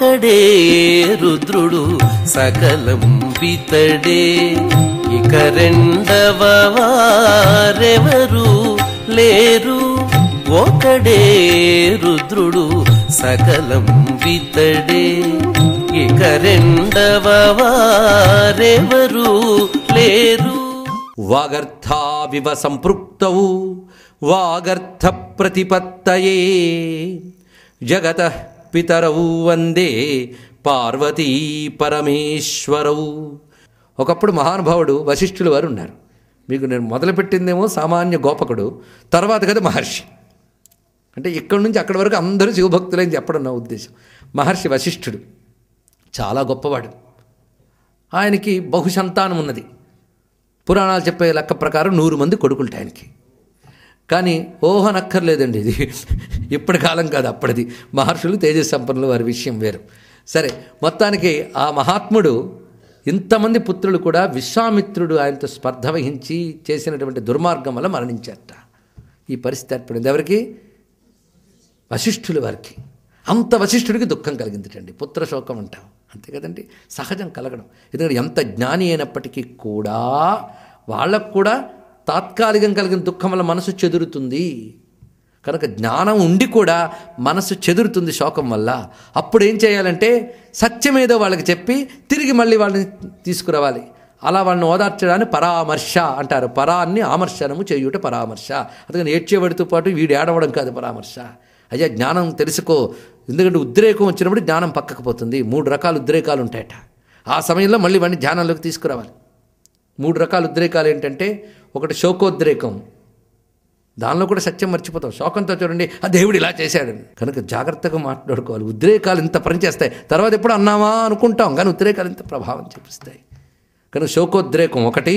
ఒకడే రుద్రుడు సకలం పితడే ఇక రెండవ వారెవరు లేరు ఒకడే రుద్రుడు సకలం పితడే ఇక రెండవ వారెవరు లేరు వాగర్థావివ సంపృప్తౌ వాగర్థ ప్రతిపత్తయే జగత పితరవు వందే పార్వతీ పరమేశ్వరవు ఒకప్పుడు మహానుభావుడు వశిష్ఠులు వారు ఉన్నారు మీకు నేను మొదలుపెట్టిందేమో సామాన్య గోపకుడు తర్వాత కదా మహర్షి అంటే ఇక్కడి నుంచి అక్కడి వరకు అందరూ శివభక్తులని చెప్పడం నా ఉద్దేశం మహర్షి వశిష్ఠుడు చాలా గొప్పవాడు ఆయనకి బహుసంతానం ఉన్నది పురాణాలు చెప్పే లెక్క ప్రకారం నూరు మంది కొడుకులు ఆయనకి కానీ ఓహనక్కర్లేదండి ఇది ఇప్పటి కాలం కాదు అప్పటిది మహర్షులు తేజస్ సంపన్నులు వారి విషయం వేరు సరే మొత్తానికి ఆ మహాత్ముడు ఇంతమంది పుత్రులు కూడా విశ్వామిత్రుడు ఆయనతో స్పర్ధ వహించి చేసినటువంటి దుర్మార్గం వల్ల మరణించారట ఈ పరిస్థితి ఏర్పడింది ఎవరికి వశిష్ఠుల వారికి అంత వశిష్ఠుడికి దుఃఖం కలిగిందిటండి పుత్రశోకం అంటాం అంతే కదండి సహజం కలగడం ఎందుకంటే ఎంత జ్ఞాని అయినప్పటికీ కూడా వాళ్ళకు కూడా తాత్కాలికం కలిగిన దుఃఖం వల్ల మనసు చెదురుతుంది కనుక జ్ఞానం ఉండి కూడా మనసు చెదురుతుంది శోకం వల్ల అప్పుడు ఏం చేయాలంటే సత్యమేదో వాళ్ళకి చెప్పి తిరిగి మళ్ళీ వాళ్ళని తీసుకురావాలి అలా వాళ్ళని ఓదార్చడాన్ని పరామర్శ అంటారు పరాన్ని ఆమర్శనము చేయుట పరామర్శ అందుకని ఏడ్చేవాడితో పాటు వీడు ఏడవడం కాదు పరామర్శ అయ్యా జ్ఞానం తెలుసుకో ఎందుకంటే ఉద్రేకం వచ్చినప్పుడు జ్ఞానం పక్కకు పోతుంది మూడు రకాల ఉద్రేకాలు ఉంటాయట ఆ సమయంలో మళ్ళీ వాడిని ధ్యానంలోకి తీసుకురావాలి మూడు రకాల ఉద్రేకాలు ఏంటంటే ఒకటి శోకోద్రేకం దానిలో కూడా సత్యం మర్చిపోతాం శోకంతో చూడండి ఆ దేవుడు ఇలా చేశాడని కనుక జాగ్రత్తగా మాట్లాడుకోవాలి ఉద్రేకాలు ఇంత పనిచేస్తాయి తర్వాత ఎప్పుడు అన్నామా అనుకుంటాం కానీ ఉద్రేకాలు ఇంత ప్రభావం చూపిస్తాయి కనుక శోకోద్రేకం ఒకటి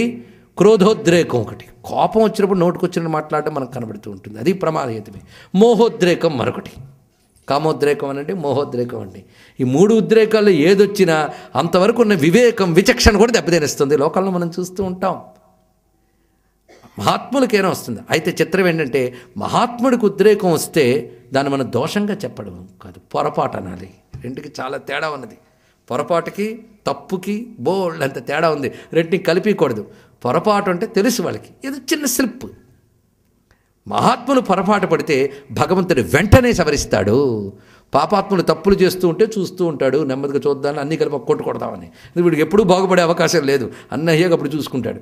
క్రోధోద్రేకం ఒకటి కోపం వచ్చినప్పుడు నోటుకొచ్చిన మాట్లాడటం మనకు కనబడుతూ ఉంటుంది అది ప్రమాదహితమే మోహోద్రేకం మరొకటి కామోద్రేకం అనండి మోహోద్రేకం అండి ఈ మూడు ఉద్రేకాల్లో ఏదొచ్చినా అంతవరకు ఉన్న వివేకం విచక్షణ కూడా దెబ్బతినిస్తుంది లోకల్లో మనం చూస్తూ ఉంటాం మహాత్ములకేనా వస్తుంది అయితే చిత్రం ఏంటంటే మహాత్ముడికి ఉద్రేకం వస్తే దాన్ని మనం దోషంగా చెప్పడం కాదు పొరపాటు అనాలి రెండుకి చాలా తేడా ఉన్నది పొరపాటుకి తప్పుకి బోల్డ్ అంత తేడా ఉంది రెంటిని కలిపికూడదు పొరపాటు అంటే తెలుసు వాళ్ళకి ఏదో చిన్న స్లిప్ మహాత్ములు పొరపాటు పడితే భగవంతుడు వెంటనే సవరిస్తాడు పాపాత్ములు తప్పులు చేస్తూ ఉంటే చూస్తూ ఉంటాడు నెమ్మదిగా చూద్దామని అన్నీ కలిపి కొట్టుకొడదామని వీడికి ఎప్పుడూ బాగుపడే అవకాశం లేదు అన్నయ్యగా అప్పుడు చూసుకుంటాడు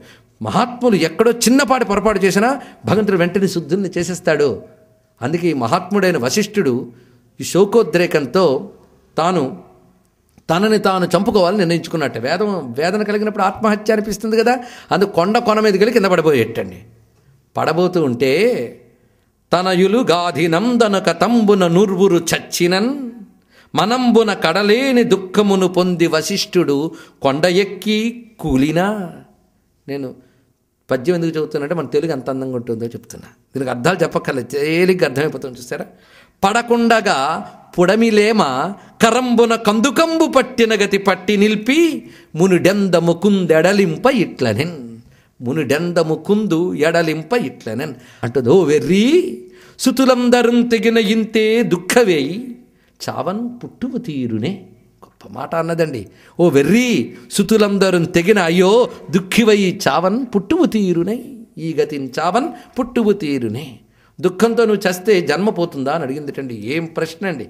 మహాత్ములు ఎక్కడో చిన్నపాటి పొరపాటు చేసినా భగవంతుడు వెంటనే శుద్ధుల్ని చేసేస్తాడు అందుకే ఈ మహాత్ముడైన వశిష్ఠుడు ఈ శోకోద్రేకంతో తాను తనని తాను చంపుకోవాలని నిర్ణయించుకున్నట్ట వేదం వేదన కలిగినప్పుడు ఆత్మహత్య అనిపిస్తుంది కదా అందు కొండ కొన మీదకి వెళ్ళి కింద పడబోయేటండి పడబోతూ ఉంటే తనయులు గాధినందనక తంబున నుర్వురు చచ్చినన్ మనంబున కడలేని దుఃఖమును పొంది వశిష్ఠుడు కొండ ఎక్కి కూలినా నేను పద్యం ఎందుకు చెబుతున్నట్టే మన తెలుగు ఎంత అందంగా ఉంటుందో చెప్తున్నా దీనికి అర్థాలు చెప్పక్కర్లేదు తేలిగ్గా అర్థమైపోతుంది చూసారా పడకుండగా పుడమిలేమ కరంబున కందుకంబు పట్టిన గతి పట్టి నిలిపి మునుడెంద ముకుందెడలింప ఇట్లనిన్ మునిడెందము కుందు ఎడలింప ఇట్లనెన్ అంటదో వెర్రి సుతులందరం తెగిన ఇంతే దుఃఖవేయి చావన్ పుట్టుము తీరునే గొప్ప మాట అన్నదండి ఓ వెర్రి సుతులందరం తెగిన అయ్యో దుఃఖివయి చావన్ పుట్టువు తీరునై ఈ గతిని చావన్ పుట్టువు తీరునే దుఃఖంతో నువ్వు చస్తే జన్మ పోతుందా అని అడిగిందిటండి ఏం ప్రశ్న అండి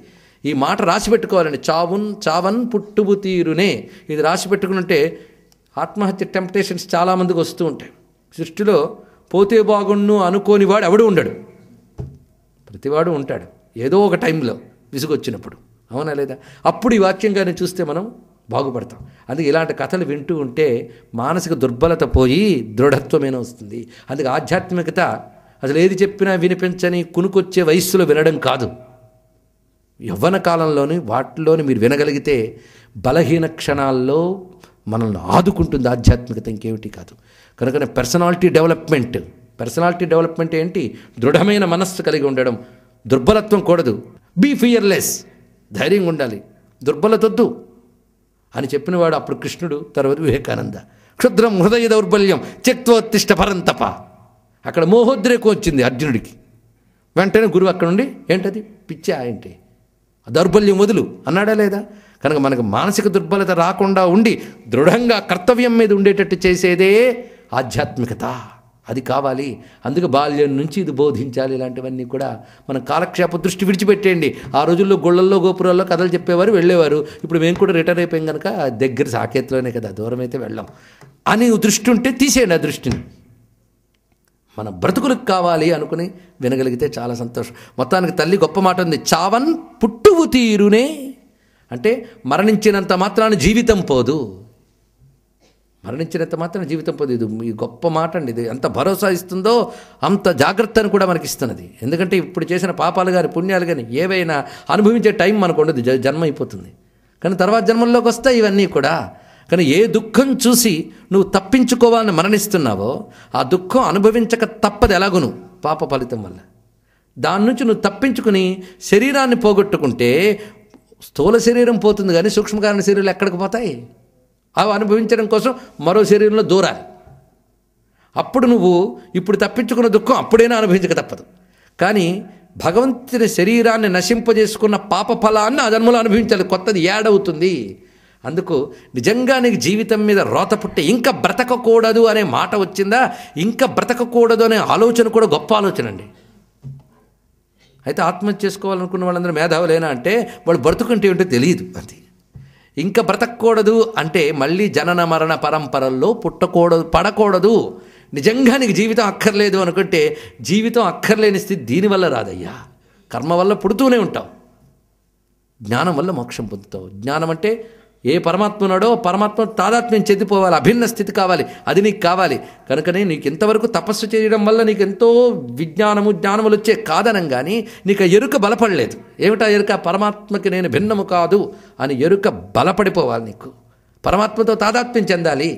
ఈ మాట రాసి పెట్టుకోవాలండి చావున్ చావన్ పుట్టువు తీరునే ఇది రాసి పెట్టుకుని ఉంటే ఆత్మహత్య టెంప్టేషన్స్ చాలామందికి వస్తూ ఉంటాయి సృష్టిలో పోతే బాగుండు అనుకోని వాడు ఎవడు ఉండడు ప్రతివాడు ఉంటాడు ఏదో ఒక టైంలో విసుగొచ్చినప్పుడు అవునా లేదా అప్పుడు ఈ వాక్యంగానే చూస్తే మనం బాగుపడతాం అందుకే ఇలాంటి కథలు వింటూ ఉంటే మానసిక దుర్బలత పోయి దృఢత్వమైన వస్తుంది అందుకే ఆధ్యాత్మికత అసలు ఏది చెప్పినా వినిపించని కునుకొచ్చే వయస్సులో వినడం కాదు యవ్వన కాలంలోని వాటిలోని మీరు వినగలిగితే బలహీన క్షణాల్లో మనల్ని ఆదుకుంటుంది ఆధ్యాత్మికత ఇంకేమిటి కాదు కనుక పర్సనాలిటీ డెవలప్మెంట్ పర్సనాలిటీ డెవలప్మెంట్ ఏంటి దృఢమైన మనస్సు కలిగి ఉండడం దుర్బలత్వం కూడదు బీ ఫియర్లెస్ ధైర్యంగా ఉండాలి దుర్బలతొద్దు అని చెప్పినవాడు అప్పుడు కృష్ణుడు తర్వాత వివేకానంద క్షుద్రం హృదయ దౌర్బల్యం త్యక్తోత్తిష్ట పరంతప అక్కడ మోహోద్రేకం వచ్చింది అర్జునుడికి వెంటనే గురువు అక్కడ నుండి ఏంటది పిచ్చా ఏంటి దౌర్బల్యం వదులు అన్నాడా లేదా కనుక మనకు మానసిక దుర్బలత రాకుండా ఉండి దృఢంగా కర్తవ్యం మీద ఉండేటట్టు చేసేదే ఆధ్యాత్మికత అది కావాలి అందుకే బాల్యం నుంచి ఇది బోధించాలి ఇలాంటివన్నీ కూడా మన కాలక్షేప దృష్టి విడిచిపెట్టేయండి ఆ రోజుల్లో గొళ్ళల్లో గోపురాల్లో కథలు చెప్పేవారు వెళ్ళేవారు ఇప్పుడు మేము కూడా రిటైర్ అయిపోయాం కనుక దగ్గర సాకేతలోనే కదా దూరం అయితే వెళ్ళాం అని దృష్టి ఉంటే తీసేయండి ఆ దృష్టిని మన బ్రతుకులకు కావాలి అనుకుని వినగలిగితే చాలా సంతోషం మొత్తానికి తల్లి గొప్ప మాట ఉంది చావన్ పుట్టువు తీరునే అంటే మరణించినంత మాత్రాన జీవితం పోదు మరణించినంత మాత్రం జీవితం పోదు ఇది ఈ గొప్ప మాట అండి ఇది ఎంత భరోసా ఇస్తుందో అంత జాగ్రత్తను కూడా మనకి ఇస్తున్నది ఎందుకంటే ఇప్పుడు చేసిన పాపాలు కానీ పుణ్యాలు కానీ ఏవైనా అనుభవించే టైం మనకు ఉండదు జన్మ అయిపోతుంది కానీ తర్వాత జన్మల్లోకి వస్తాయి ఇవన్నీ కూడా కానీ ఏ దుఃఖం చూసి నువ్వు తప్పించుకోవాలని మరణిస్తున్నావో ఆ దుఃఖం అనుభవించక తప్పదు ఎలాగును పాప ఫలితం వల్ల దాని నుంచి నువ్వు తప్పించుకుని శరీరాన్ని పోగొట్టుకుంటే స్థూల శరీరం పోతుంది కానీ సూక్ష్మకారణ శరీరాలు ఎక్కడికి పోతాయి అవి అనుభవించడం కోసం మరో శరీరంలో దూరాలి అప్పుడు నువ్వు ఇప్పుడు తప్పించుకున్న దుఃఖం అప్పుడైనా అనుభవించక తప్పదు కానీ భగవంతుని శరీరాన్ని నశింపజేసుకున్న పాప ఫలాన్ని ఆ జన్మలో అనుభవించాలి కొత్తది ఏడవుతుంది అందుకు నిజంగా నీకు జీవితం మీద రోత పుట్టి ఇంకా బ్రతకకూడదు అనే మాట వచ్చిందా ఇంకా బ్రతకకూడదు అనే ఆలోచన కూడా గొప్ప ఆలోచన అండి అయితే ఆత్మహత్య చేసుకోవాలనుకున్న వాళ్ళందరూ మేధావులేనా అంటే వాళ్ళు బ్రతుకుంటే ఏంటో తెలియదు అది ఇంకా బ్రతకూడదు అంటే మళ్ళీ జనన మరణ పరంపరల్లో పుట్టకూడదు పడకూడదు నిజంగా నీకు జీవితం అక్కర్లేదు అనుకుంటే జీవితం అక్కర్లేని స్థితి దీనివల్ల రాదయ్యా కర్మ వల్ల పుడుతూనే ఉంటావు జ్ఞానం వల్ల మోక్షం పొందుతావు జ్ఞానం అంటే ఏ పరమాత్మ ఉన్నాడో పరమాత్మ తాదాత్మ్యం చెందిపోవాలి అభిన్న స్థితి కావాలి అది నీకు కావాలి కనుకనే నీకు ఇంతవరకు తపస్సు చేయడం వల్ల నీకు ఎంతో విజ్ఞానము జ్ఞానములు వచ్చే కాదనం కానీ నీకు ఎరుక బలపడలేదు ఏమిటా ఎరుక పరమాత్మకి నేను భిన్నము కాదు అని ఎరుక బలపడిపోవాలి నీకు పరమాత్మతో తాదాత్మ్యం చెందాలి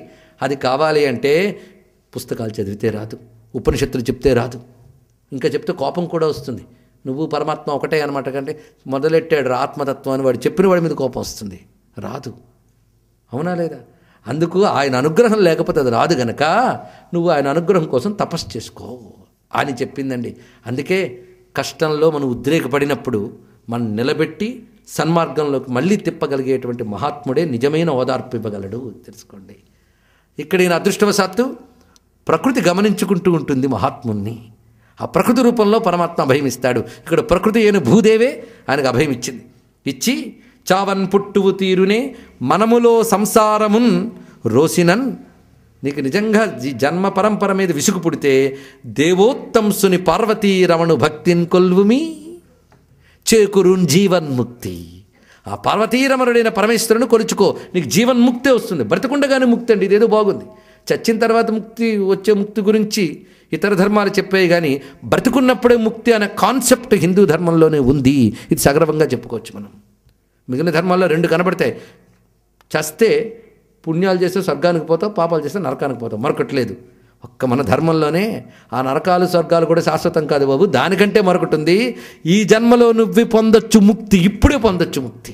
అది కావాలి అంటే పుస్తకాలు చదివితే రాదు ఉపనిషత్తులు చెప్తే రాదు ఇంకా చెప్తే కోపం కూడా వస్తుంది నువ్వు పరమాత్మ ఒకటే అనమాట కంటే మొదలెట్టాడు ఆత్మతత్వం అని వాడు చెప్పిన వాడి మీద కోపం వస్తుంది రాదు అవునా లేదా అందుకు ఆయన అనుగ్రహం లేకపోతే అది రాదు గనక నువ్వు ఆయన అనుగ్రహం కోసం తపస్సు చేసుకో అని చెప్పిందండి అందుకే కష్టంలో మనం ఉద్రేకపడినప్పుడు మనం నిలబెట్టి సన్మార్గంలోకి మళ్ళీ తిప్పగలిగేటువంటి మహాత్ముడే నిజమైన ఓదార్పు ఇవ్వగలడు తెలుసుకోండి ఇక్కడ ఈయన అదృష్టవశాత్తు ప్రకృతి గమనించుకుంటూ ఉంటుంది మహాత్ముణ్ణి ఆ ప్రకృతి రూపంలో పరమాత్మ అభయం ఇస్తాడు ఇక్కడ ప్రకృతి అయిన భూదేవే ఆయనకు అభయం ఇచ్చింది ఇచ్చి చావన్ పుట్టువు తీరునే మనములో సంసారమున్ రోసినన్ నీకు నిజంగా జన్మ పరంపర మీద విసుగు పుడితే దేవోత్తంసుని రమణు భక్తిన్ కొల్వుమి చేకురున్ జీవన్ముక్తి ఆ పార్వతీరమరుడైన పరమేశ్వరుని కొలుచుకో నీకు జీవన్ముక్తే వస్తుంది బ్రతకుండగానే ముక్తి అండి ఇదేదో బాగుంది చచ్చిన తర్వాత ముక్తి వచ్చే ముక్తి గురించి ఇతర ధర్మాలు చెప్పాయి కానీ బ్రతుకున్నప్పుడే ముక్తి అనే కాన్సెప్ట్ హిందూ ధర్మంలోనే ఉంది ఇది సగర్వంగా చెప్పుకోవచ్చు మనం మిగిలిన ధర్మాల్లో రెండు కనబడతాయి చస్తే పుణ్యాలు చేస్తే స్వర్గానికి పోతావు పాపాలు చేస్తే నరకానికి పోతావు మరొకటి లేదు ఒక్క మన ధర్మంలోనే ఆ నరకాలు స్వర్గాలు కూడా శాశ్వతం కాదు బాబు దానికంటే మరొకటి ఉంది ఈ జన్మలో నువ్వు పొందొచ్చు ముక్తి ఇప్పుడే పొందొచ్చు ముక్తి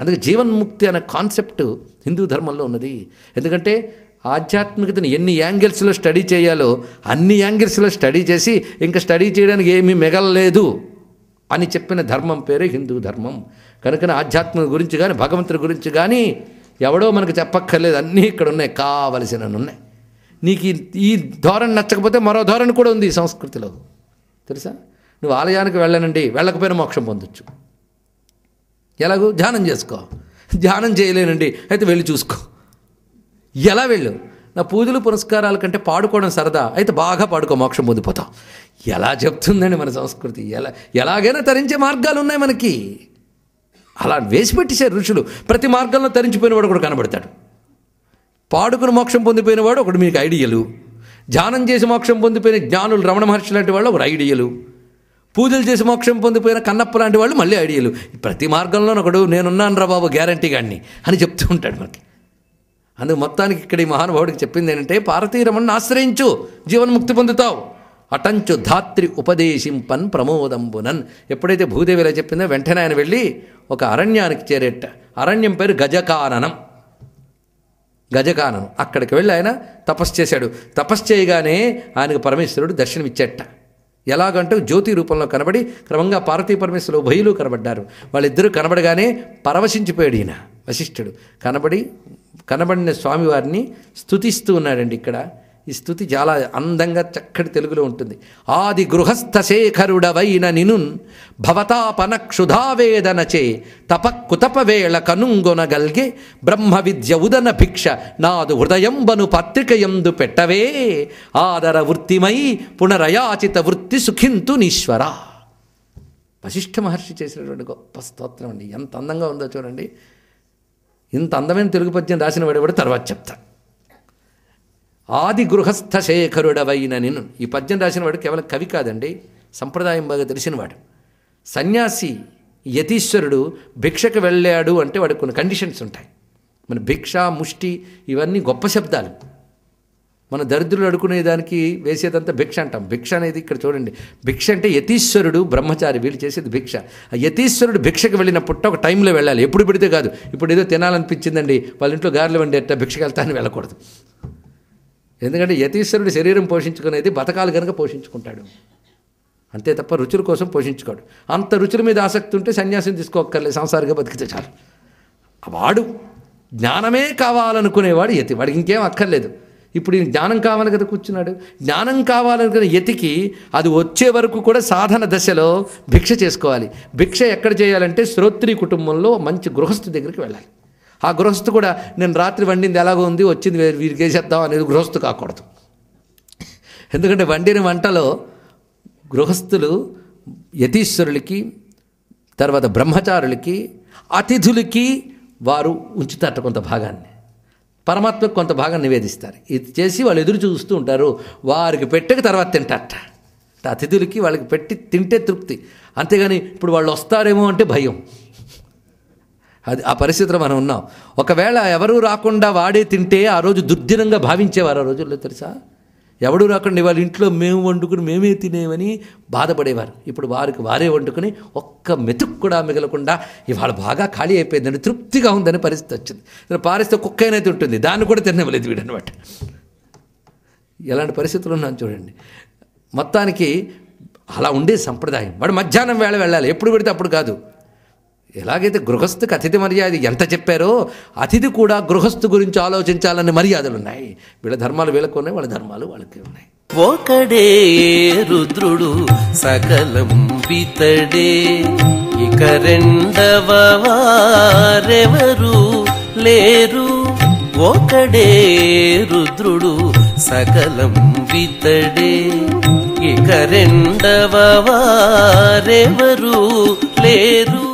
అందుకే జీవన్ముక్తి అనే కాన్సెప్ట్ హిందూ ధర్మంలో ఉన్నది ఎందుకంటే ఆధ్యాత్మికతను ఎన్ని యాంగిల్స్లో స్టడీ చేయాలో అన్ని యాంగిల్స్లో స్టడీ చేసి ఇంకా స్టడీ చేయడానికి ఏమీ మిగలలేదు అని చెప్పిన ధర్మం పేరే హిందూ ధర్మం కనుకనే ఆధ్యాత్మిక గురించి కానీ భగవంతుడి గురించి కానీ ఎవడో మనకు చెప్పక్కర్లేదు అన్నీ ఇక్కడ ఉన్నాయి కావలసిన ఉన్నాయి నీకు ఈ ధోరణి నచ్చకపోతే మరో ధోరణి కూడా ఉంది ఈ సంస్కృతిలో తెలుసా నువ్వు ఆలయానికి వెళ్ళనండి వెళ్ళకపోయినా మోక్షం పొందొచ్చు ఎలాగూ ధ్యానం చేసుకో ధ్యానం చేయలేనండి అయితే వెళ్ళి చూసుకో ఎలా వెళ్ళు నా పూజలు పురస్కారాల కంటే పాడుకోవడం సరదా అయితే బాగా పాడుకో మోక్షం పొందిపోతావు ఎలా చెప్తుందండి మన సంస్కృతి ఎలా ఎలాగైనా తరించే మార్గాలు ఉన్నాయి మనకి అలా వేసి పెట్టేశారు ఋషులు ప్రతి మార్గంలో తరించిపోయినవాడు కూడా కనబడతాడు పాడుకుని మోక్షం పొందిపోయినవాడు ఒకడు మీకు ఐడియలు ధ్యానం చేసి మోక్షం పొందిపోయిన జ్ఞానులు రమణ మహర్షి లాంటి వాళ్ళు ఒకరు ఐడియలు పూజలు చేసి మోక్షం పొందిపోయిన కన్నప్ప లాంటి వాళ్ళు మళ్ళీ ఐడియలు ప్రతి మార్గంలోనూ ఒకడు నేనున్నాను రా బాబు గ్యారంటీ గాడిని అని చెప్తూ ఉంటాడు మనకి అందుకు మొత్తానికి ఇక్కడ ఈ మహానుభావుడికి చెప్పింది ఏంటంటే పార్వతీరమణ్ణి ఆశ్రయించు జీవన్ముక్తి పొందుతావు అటంచు ధాత్రి ఉపదేశింపన్ ప్రమోదంబునన్ ఎప్పుడైతే భూదేవి ఇలా చెప్పిందో వెంటనే ఆయన వెళ్ళి ఒక అరణ్యానికి చేరేట అరణ్యం పేరు గజకాననం గజకాననం అక్కడికి వెళ్ళి ఆయన తపస్సు చేశాడు తపస్సు చేయగానే ఆయనకు పరమేశ్వరుడు దర్శనమిచ్చేట ఎలాగంటూ జ్యోతి రూపంలో కనబడి క్రమంగా పార్వతీ పరమేశ్వరులు ఉభయులు కనబడ్డారు వాళ్ళిద్దరూ కనబడగానే పరవశించిపోయాడు ఈయన వశిష్ఠుడు కనబడి కనబడిన స్వామివారిని స్థుతిస్తూ ఉన్నాడండి ఇక్కడ ఈ స్థుతి చాలా అందంగా చక్కటి తెలుగులో ఉంటుంది ఆది గృహస్థ శేఖరుడవైన నినున్ భవతాపన క్షుధావేదనచే తప కుతపవేళ కనుంగొనగల్గే బ్రహ్మ విద్య ఉదన భిక్ష నాదు హృదయంబను ఎందు పెట్టవే ఆదర వృత్తిమై పునరయాచిత వృత్తి సుఖింతు నీశ్వర వశిష్ఠ మహర్షి చేసినటువంటి గొప్ప స్తోత్రం అండి ఎంత అందంగా ఉందో చూడండి ఇంత అందమైన తెలుగు పద్యం రాసిన వాడు కూడా తర్వాత చెప్తాను ఆది గృహస్థ శేఖరుడవైన నేను ఈ పద్యం రాసిన వాడు కేవలం కవి కాదండి సంప్రదాయం బాగా తెలిసినవాడు సన్యాసి యతీశ్వరుడు భిక్షకు వెళ్ళాడు అంటే వాడికి కొన్ని కండిషన్స్ ఉంటాయి మన భిక్ష ముష్టి ఇవన్నీ గొప్ప శబ్దాలు మన దరిద్రులు దానికి వేసేదంతా భిక్ష అంటాం భిక్ష అనేది ఇక్కడ చూడండి భిక్ష అంటే యతీశ్వరుడు బ్రహ్మచారి వీళ్ళు చేసేది భిక్ష ఆ యతీశ్వరుడు భిక్షకు వెళ్ళిన పుట్ట ఒక టైంలో వెళ్ళాలి ఎప్పుడు పెడితే కాదు ఇప్పుడు ఏదో తినాలనిపించిందండి వాళ్ళ ఇంట్లో గారెలు వండి అట్ట భిక్షకు వెళ్తాను వెళ్ళకూడదు ఎందుకంటే యతీశ్వరుడు శరీరం పోషించుకునేది బతకాలు కనుక పోషించుకుంటాడు అంతే తప్ప రుచుల కోసం పోషించుకోడు అంత రుచుల మీద ఆసక్తి ఉంటే సన్యాసం తీసుకోక్కర్లేదు సంసారిగా బతికితే చాలు వాడు జ్ఞానమే కావాలనుకునేవాడు యతి వాడికి ఇంకేం అక్కర్లేదు ఇప్పుడు ఈయన జ్ఞానం కావాలి కదా కూర్చున్నాడు జ్ఞానం కావాలనుకున్న యతికి అది వచ్చే వరకు కూడా సాధన దశలో భిక్ష చేసుకోవాలి భిక్ష ఎక్కడ చేయాలంటే శ్రోత్రి కుటుంబంలో మంచి గృహస్థు దగ్గరికి వెళ్ళాలి ఆ గృహస్థు కూడా నేను రాత్రి వండింది ఎలాగో ఉంది వచ్చింది వీరికి చేద్దాం అనేది గృహస్థు కాకూడదు ఎందుకంటే వండిన వంటలో గృహస్థులు యతీశ్వరులకి తర్వాత బ్రహ్మచారులకి అతిథులకి వారు ఉంచుతారట కొంత భాగాన్ని పరమాత్మకు కొంత భాగాన్ని నివేదిస్తారు ఇది చేసి వాళ్ళు ఎదురు చూస్తూ ఉంటారు వారికి పెట్టక తర్వాత తింటారట అతిథులకి వాళ్ళకి పెట్టి తింటే తృప్తి అంతేగాని ఇప్పుడు వాళ్ళు వస్తారేమో అంటే భయం అది ఆ పరిస్థితిలో మనం ఉన్నాం ఒకవేళ ఎవరూ రాకుండా వాడే తింటే ఆ రోజు దుర్దినంగా భావించేవారు ఆ రోజుల్లో తెలుసా ఎవడూ రాకుండా వాళ్ళ ఇంట్లో మేము వండుకుని మేమే తినేమని బాధపడేవారు ఇప్పుడు వారికి వారే వండుకుని ఒక్క మెతుకు కూడా మిగలకుండా ఇవాళ బాగా ఖాళీ అయిపోయిందని తృప్తిగా ఉందని పరిస్థితి వచ్చింది పారిస్తే కుక్క అయినది ఉంటుంది దాన్ని కూడా తినవలేదు వీడనమాట ఎలాంటి పరిస్థితులు ఉన్నాను చూడండి మొత్తానికి అలా ఉండే సంప్రదాయం వాడు మధ్యాహ్నం వేళ వెళ్ళాలి ఎప్పుడు పెడితే అప్పుడు కాదు ఎలాగైతే గృహస్థుకి అతిథి మర్యాద ఎంత చెప్పారో అతిథి కూడా గృహస్థు గురించి ఆలోచించాలనే మర్యాదలు ఉన్నాయి వీళ్ళ ధర్మాలు వీళ్ళకు ఉన్నాయి వాళ్ళ ధర్మాలు వాళ్ళకి ఉన్నాయి ఒకడే రుద్రుడు సకలం పితడే ఇక రెండవ లేరు ఒకడే రుద్రుడు సకలం పితడే ఇక రెండవ లేరు